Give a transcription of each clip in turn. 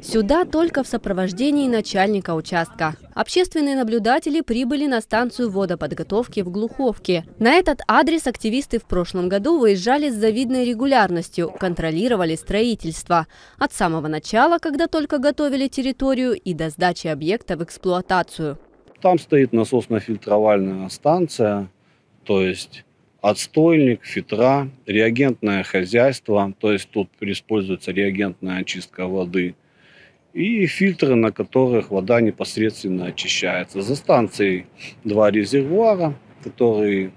Сюда только в сопровождении начальника участка. Общественные наблюдатели прибыли на станцию водоподготовки в Глуховке. На этот адрес активисты в прошлом году выезжали с завидной регулярностью, контролировали строительство. От самого начала, когда только готовили территорию, и до сдачи объекта в эксплуатацию. Там стоит насосно-фильтровальная станция, то есть отстойник, фитра, реагентное хозяйство, то есть тут используется реагентная очистка воды, и фильтры, на которых вода непосредственно очищается. За станцией два резервуара, которые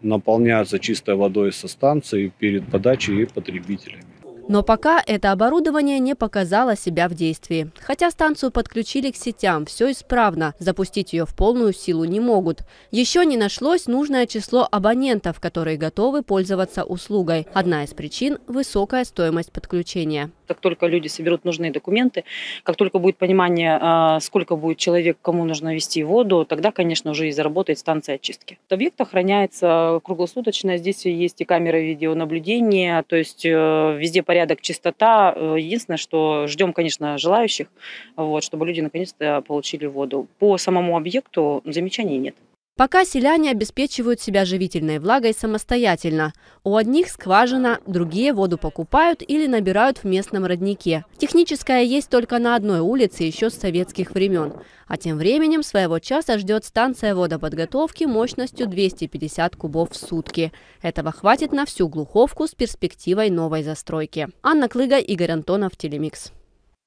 наполняются чистой водой со станции перед подачей и потребителями. Но пока это оборудование не показало себя в действии. Хотя станцию подключили к сетям, все исправно, запустить ее в полную силу не могут. Еще не нашлось нужное число абонентов, которые готовы пользоваться услугой. Одна из причин – высокая стоимость подключения как только люди соберут нужные документы, как только будет понимание, а, сколько будет человек, кому нужно вести воду, тогда, конечно, уже и заработает станция очистки. Объект охраняется круглосуточно, здесь есть и камеры видеонаблюдения, то есть э, везде порядок, чистота. Э, единственное, что ждем, конечно, желающих, вот, чтобы люди наконец-то получили воду. По самому объекту замечаний нет. Пока селяне обеспечивают себя живительной влагой самостоятельно. У одних скважина, другие воду покупают или набирают в местном роднике. Техническая есть только на одной улице еще с советских времен. А тем временем своего часа ждет станция водоподготовки мощностью 250 кубов в сутки. Этого хватит на всю глуховку с перспективой новой застройки. Анна Клыга, Игорь Антонов, Телемикс.